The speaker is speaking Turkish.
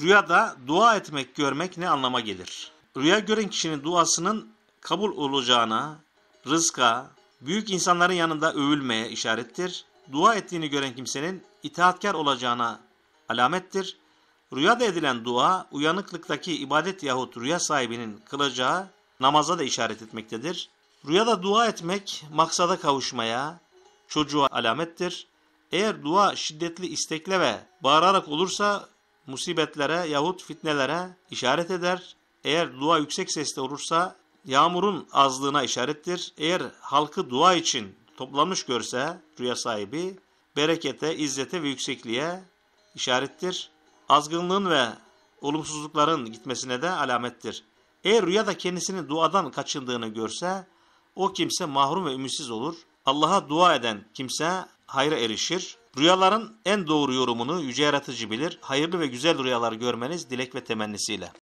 Rüyada dua etmek görmek ne anlama gelir? Rüya gören kişinin duasının kabul olacağına, rızka, büyük insanların yanında övülmeye işarettir. Dua ettiğini gören kimsenin itaatkar olacağına alamettir. Rüyada edilen dua, uyanıklıktaki ibadet yahut rüya sahibinin kılacağı namaza da işaret etmektedir. Rüyada dua etmek, maksada kavuşmaya, çocuğa alamettir. Eğer dua şiddetli istekle ve bağırarak olursa musibetlere yahut fitnelere işaret eder. Eğer dua yüksek sesle olursa yağmurun azlığına işarettir. Eğer halkı dua için toplanmış görse rüya sahibi berekete, izzete ve yüksekliğe işarettir. Azgınlığın ve olumsuzlukların gitmesine de alamettir. Eğer rüyada kendisini duadan kaçındığını görse o kimse mahrum ve ümitsiz olur. Allah'a dua eden kimse hayra erişir. Rüyaların en doğru yorumunu yüce yaratıcı bilir. Hayırlı ve güzel rüyalar görmeniz dilek ve temennisiyle.